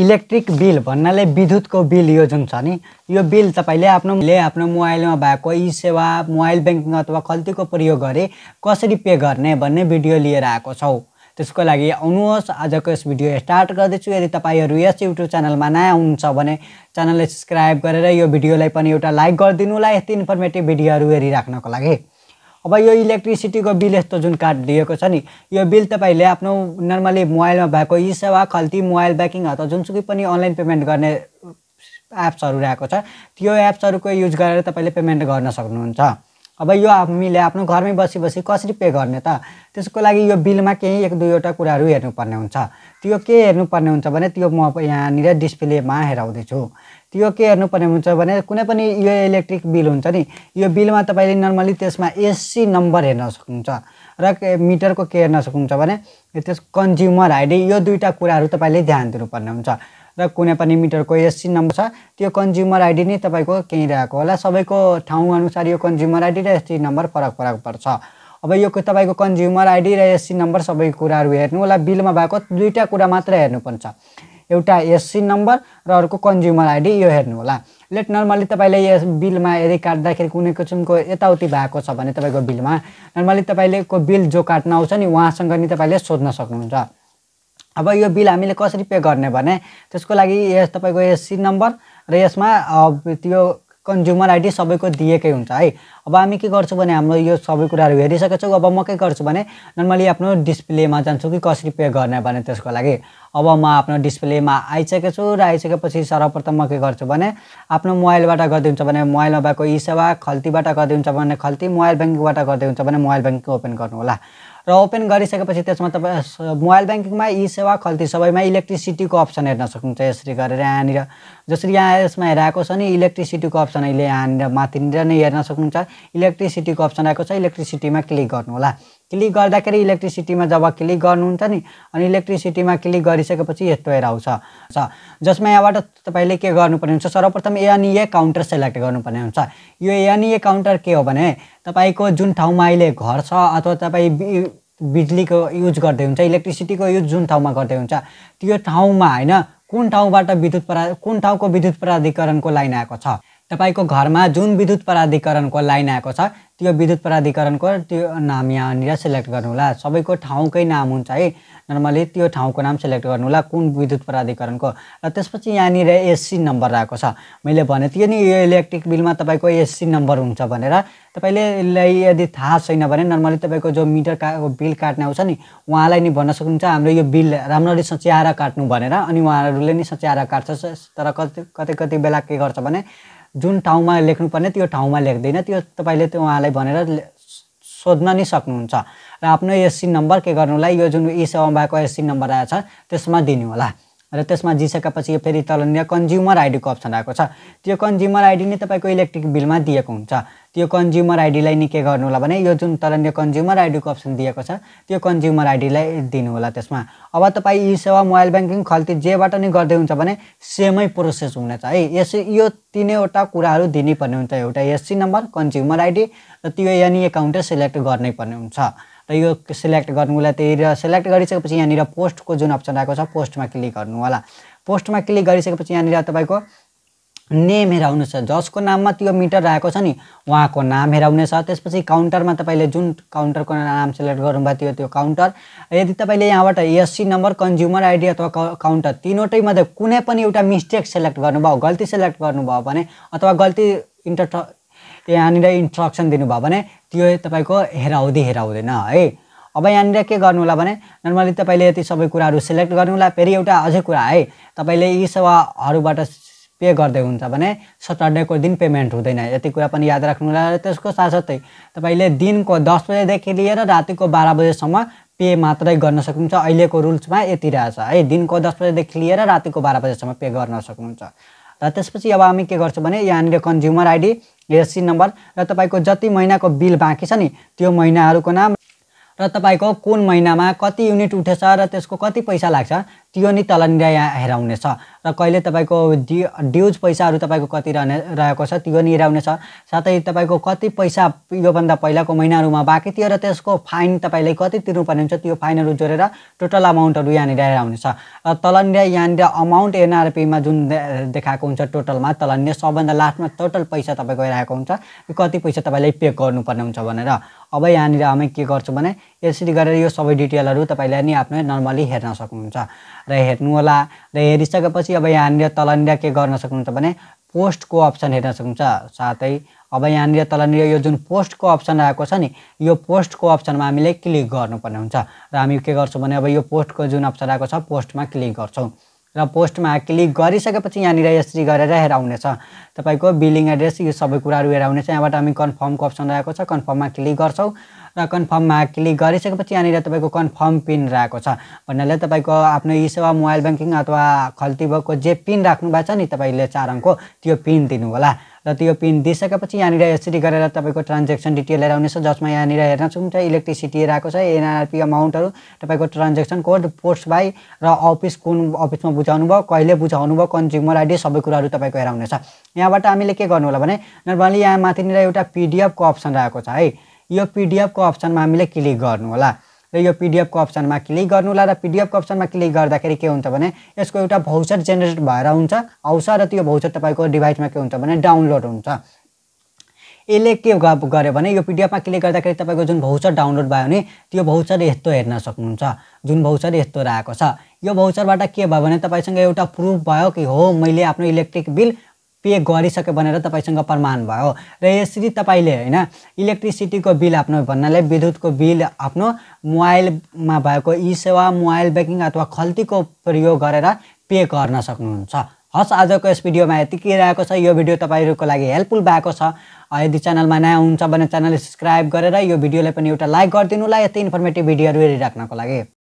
electric bill भन्नाले विद्युतको bill यो जुन छ नि यो बिल तपाईँले आफ्नो ले आफ्नो मोबाइलमा भएको ई सेवा मोबाइल ब्याङ्किङ अथवा खल्तीको प्रयोग गरे कसरी पे गर्ने भन्ने भिडियो लिएर आएको छौँ त्यसको लागि आउनुहोस् आजको यस भिडियो स्टार्ट गर्दैछु यदि तपाईँहरू यस युट्युब च्यानलमा नयाँ हुनुहुन्छ भने च्यानललाई सब्सक्राइब गरेर यो भिडियोलाई पनि एउटा लाइक गरिदिनुलाई यति इन्फर्मेटिभ भिडियोहरू हेरिराख्नको लागि अब यो इलेक्ट्रिसिटीको बिल यस्तो जुन कार्ड दिएको छ नि यो बिल तपाईँले आफ्नो नर्मली मोबाइलमा भएको यी सेवा खल्ती मोबाइल ब्याङ्किङ अथवा जुनसुकै पनि अनलाइन पेमेन्ट गर्ने एप्सहरू रहेको छ त्यो एप्सहरूको युज गरेर तपाईँले पेमेन्ट गर्न सक्नुहुन्छ अब यो हामीले आफ्नो घरमै बसी बसी कसरी पे गर्ने त त्यसको लागि यो बिलमा केही एक दुईवटा कुराहरू हेर्नुपर्ने हुन्छ त्यो के हेर्नुपर्ने हुन्छ भने त्यो म यहाँनिर डिस्प्लेमा हेराउँदैछु त्यो के हेर्नुपर्ने हुन्छ भने कुनै पनि यो इलेक्ट्रिक बिल हुन्छ नि यो बिलमा तपाईँले नर्मली त्यसमा एससी नम्बर हेर्न सक्नुहुन्छ र मिटरको के हेर्न सक्नुहुन्छ भने त्यस कन्ज्युमर आइडी यो दुईवटा कुराहरू तपाईँले ध्यान दिनुपर्ने हुन्छ र कुनै पनि मिटरको एससी नम्बर छ त्यो कन्ज्युमर आइडी नै तपाईँको केही रहेको होला सबैको ठाउँ अनुसार यो कन्ज्युमर आइडी र एससी नम्बर फरक फरक पर्छ अब यो तपाईँको कन्ज्युमर आइडी र एससी नम्बर सबै कुराहरू हेर्नु होला बिलमा भएको दुईवटा कुरा मात्र हेर्नुपर्छ एउटा एससी नम्बर र अर्को कन्ज्युमर आइडी यो हेर्नु होला लेट नर्मली तपाईँले यस बिलमा यदि काट्दाखेरि कुनै किसिमको यताउति भएको छ भने तपाईँको बिलमा नर्मली तपाईँले को बिल जो काट्न आउँछ नि उहाँसँग नि तपाईँले सोध्न सक्नुहुन्छ अब यो बिल हामीले कसरी पे गर्ने भने त्यसको लागि यस तपाईँको एससी नम्बर र यसमा त्यो कन्ज्युमर आइडी सबैको दिएकै हुन्छ है अब हामी के गर्छौँ भने हाम्रो यो सबै कुराहरू हेरिसकेको छौँ अब म के गर्छु भने नर्मली आफ्नो डिस्प्लेमा जान्छु कि कसरी पे गर्ने भने त्यसको लागि अब म आफ्नो डिस्प्लेमा आइसकेको छु र आइसकेपछि सर्वप्रथम म के गर्छु भने आफ्नो मोबाइलबाट गरिदिन्छ भने मोबाइलमा भएको ई सेवा खल्तीबाट गरिदिन्छ भने खल्ती मोबाइल ब्याङ्किङबाट गरिदिन्छ भने मोबाइल ब्याङ्किङ ओपन गर्नु होला र ओपन गरिसकेपछि त्यसमा तपाईँ मोबाइल ब्याङ्किङमा ई सेवा खल्ती सबैमा इलेक्ट्रिसिटीको अप्सन हेर्न सक्नुहुन्छ यसरी गरेर यहाँनिर जसरी यहाँ यसमा आएको छ नि इलेक्ट्रिसिटीको अप्सन अहिले यहाँनिर माथिनिर नै हेर्न सक्नुहुन्छ इलेक्ट्रिसिटीको अप्सन आएको छ इलेक्ट्रिसिटीमा क्लिक गर्नु होला क्लिक गर्दाखेरि इलेक्ट्रिसिटीमा जब क्लिक गर्नुहुन्छ नि अनि इलेक्ट्रिसिटीमा क्लिक गरिसकेपछि यस्तो हेर आउँछ जसमा यहाँबाट तपाईँले के गर्नुपर्ने हुन्छ सर्वप्रथम एएनए काउन्टर सेलेक्ट गर्नुपर्ने हुन्छ यो एएनए काउन्टर के हो भने तपाईँको जुन ठाउँमा अहिले घर छ अथवा तपाईँ बिजुलीको युज गर्दै हुन्छ इलेक्ट्रिसिटीको युज जुन ठाउँमा गर्दै हुन्छ त्यो ठाउँमा होइन कुन ठाउँबाट विद्युत प्रा कुन ठाउँको विद्युत प्राधिकरणको लाइन आएको छ तपाईँको घरमा जुन विद्युत प्राधिकरणको लाइन आएको छ त्यो विद्युत प्राधिकरणको त्यो नाम यहाँनिर सेलेक्ट गर्नुहोला सबैको ठाउँकै नाम हुन्छ है नर्मली त्यो ठाउँको नाम सेलेक्ट गर्नुहोला कुन विद्युत प्राधिकरणको र त्यसपछि यहाँनिर एससी नम्बर आएको छ मैले भने थिएँ नि यो इलेक्ट्रिक बिलमा तपाईँको एससी नम्बर हुन्छ भनेर यसलाई यदि थाहा छैन भने नर्मली तपाईँको जो मिटर का बिल काट्ने आउँछ नि उहाँलाई नि भन्न सक्नुहुन्छ हाम्रो यो बिल राम्ररी सच्याएर काट्नु भनेर अनि उहाँहरूले नि सच्याएर काट्छ तर कति कति कति बेला के गर्छ भने जुन ठाउँमा लेख्नुपर्ने त्यो ठाउँमा लेख्दैन त्यो तपाईँले त्यो उहाँलाई भनेर सोध्न नि सक्नुहुन्छ र आफ्नो एससी नम्बर के गर्नुलाई यो जुन ई सेवामा भएको एससी नम्बर आएछ त्यसमा दिनु होला र त्यसमा यो फेरि तलनिर कन्ज्युमर आइडीको अप्सन आएको छ त्यो कन्ज्युमर आइडी नै तपाईँको इलेक्ट्रिक बिलमा दिएको हुन्छ त्यो कन्ज्युमर आइडीलाई नि के गर्नु होला भने यो जुन तलनिर कन्ज्युमर आइडीको अप्सन दिएको छ त्यो कन्ज्युमर आइडीलाई दिनु होला त्यसमा अब तपाईँ यी सेवा मोबाइल ब्याङ्किङ खल्ती जेबाट नि गर्दै हुन्छ भने सेमै प्रोसेस हुनेछ है यस यो तिनैवटा कुराहरू दिनैपर्ने हुन्छ एउटा एससी नम्बर कन्ज्युमर आइडी र त्यो एनी एकाउन्टै सेलेक्ट गर्नै पर्ने हुन्छ यो सेलेक्ट गर्नुलाई र सेलेक्ट गरिसकेपछि यहाँनिर पोस्टको जुन अप्सन आएको छ पोस्टमा क्लिक गर्नु होला पोस्टमा क्लिक गरिसकेपछि यहाँनिर तपाईँको नेम हेराउनु छ जसको नाममा त्यो मिटर आएको छ नि उहाँको नाम छ त्यसपछि काउन्टरमा तपाईँले जुन काउन्टरको नाम सेलेक्ट गर्नुभएको थियो त्यो काउन्टर यदि तपाईँले यहाँबाट एससी नम्बर कन्ज्युमर आइडी अथवा काउन्टर तिनवटैमध्ये कुनै पनि एउटा मिस्टेक सेलेक्ट गर्नुभयो गल्ती सेलेक्ट गर्नुभयो भने अथवा गल्ती इन्टर त्यहाँनिर इन्स्ट्रक्सन दिनुभयो भने त्यो तपाईँको हेराउँदै हेराउँदैन है अब यहाँनिर के गर्नु होला भने नर्मली तपाईँले यति सबै कुराहरू सेलेक्ट गर्नु होला फेरि एउटा अझै कुरा है तपाईँले यी सेवाहरूबाट पे गर्दै हुन्छ भने सटरडेको दिन पेमेन्ट हुँदैन यति कुरा पनि याद राख्नु होला त्यसको साथसाथै तपाईँले दिनको दस बजेदेखि लिएर रातिको बाह्र बजेसम्म पे मात्रै गर्न सक्नुहुन्छ अहिलेको रुल्समा यति रहेछ है दिनको दस बजेदेखि लिएर रातिको बाह्र बजेसम्म पे गर्न सक्नुहुन्छ र त्यसपछि अब हामी के गर्छौँ भने यहाँनिर कन्ज्युमर आइडी एसी नम्बर र तपाईँको जति महिनाको बिल बाँकी छ नि त्यो महिनाहरूको नाम र तपाईँको कुन महिनामा कति युनिट उठेछ र त्यसको कति पैसा लाग्छ त्यो नि तलनिर यहाँ हेराउनेछ र कहिले तपाईँको डि ड्युज पैसाहरू तपाईँको कति रहने रहेको छ त्यो नि हेराउनेछ साथै तपाईँको कति पैसा योभन्दा पहिलाको महिनाहरूमा बाँकी थियो र त्यसको फाइन तपाईँले कति तिर्नुपर्ने हुन्छ त्यो फाइनहरू जोडेर टोटल अमाउन्टहरू यहाँनिर हेराउनेछ र तलनिर यहाँनिर अमाउन्ट एनआरपीमा जुन देखाएको हुन्छ टोटलमा तलनिर सबभन्दा लास्टमा टोटल पैसा तपाईँको हेराएको हुन्छ कति पैसा तपाईँले पे गर्नुपर्ने हुन्छ भनेर अब यहाँनिर हामी के गर्छौँ भने यसरी गरेर यो सबै डिटेलहरू तपाईँले नि आफ्नै नर्मली हेर्न सक्नुहुन्छ र हेर्नुहोला र हेरिसकेपछि अब यहाँनिर तलनिर के गर्न सक्नुहुन्छ भने पोस्टको अप्सन हेर्न सक्नुहुन्छ साथै अब यहाँनिर तलनिर यो जुन पोस्टको अप्सन आएको छ नि यो पोस्टको अप्सनमा हामीले क्लिक गर्नुपर्ने हुन्छ र हामी के गर्छौँ भने अब यो पोस्टको जुन अप्सन आएको छ पोस्टमा क्लिक गर्छौँ र पोस्टमा क्लिक गरिसकेपछि यहाँनिर यसरी गरेर हेर आउनेछ तपाईँको बिलिङ एड्रेस यो सबै कुराहरू हेर आउनेछ यहाँबाट हामी कन्फर्मको अप्सन रहेको छ कन्फर्ममा क्लिक गर्छौँ र कन्फर्ममा क्लिक गरिसकेपछि यहाँनिर तपाईँको कन्फर्म पिन रहेको छ भन्नाले तपाईँको आफ्नो यी सेवा मोबाइल ब्याङ्किङ अथवा खल्ती जे पिन राख्नु भएको छ नि तपाईँले चार अङ्कको त्यो पिन दिनु होला र त्यो पिन दिइसकेपछि यहाँनिर यसरी गरेर तपाईँको ट्रान्जेक्सन डिटेलहरू आउनेछ जसमा यहाँनिर हेर्न सक्नुहुन्छ इलेक्ट्रिसिटी आएको छ एनआरपी अमाउन्टहरू तपाईँको ट्रान्जेक्सन कोड पोस्ट बाई र अफिस कुन अफिसमा बुझाउनु भयो कहिले बुझाउनु भयो कन्ज्युमर आइडी सबै कुराहरू तपाईँको हेराउनेछ यहाँबाट हामीले के गर्नु होला भने नर्मली यहाँ माथिनिर एउटा पिडिएफको अप्सन रहेको छ है यो पिडिएफको अप्सनमा हामीले क्लिक गर्नु होला र यो पिडिएफको अप्सनमा क्लिक गर्नु होला र पिडिएफको अप्सनमा क्लिक गर्दाखेरि के हुन्छ भने यसको एउटा भौचर जेनेरेट भएर हुन्छ आउँछ र त्यो भौचर तपाईँको डिभाइसमा के हुन्छ भने डाउनलोड हुन्छ यसले के गर्यो भने यो पिडिएफमा क्लिक गर्दाखेरि तपाईँको जुन भौचर डाउनलोड भयो भने त्यो भौचर यस्तो हेर्न सक्नुहुन्छ जुन भौचर यस्तो रहेको छ यो भौचरबाट के भयो भने तपाईँसँग एउटा प्रुफ भयो कि हो मैले आफ्नो इलेक्ट्रिक बिल पे गरिसक्यो भनेर तपाईँसँग प्रमाण भयो र यसरी तपाईँले होइन इलेक्ट्रिसिटीको बिल आफ्नो भन्नाले विद्युतको बिल आफ्नो मोबाइलमा भएको ई सेवा मोबाइल ब्याङ्किङ अथवा खल्तीको प्रयोग गरेर पे गर्न सक्नुहुन्छ हस् आजको यस भिडियोमा यति के रहेको छ यो भिडियो तपाईँहरूको लागि हेल्पफुल भएको छ यदि च्यानलमा नयाँ हुन्छ भने च्यानल सब्सक्राइब गरेर यो भिडियोलाई पनि एउटा लाइक गरिदिनुलाई यति इन्फर्मेटिभ भिडियोहरू हेरिराख्नको लागि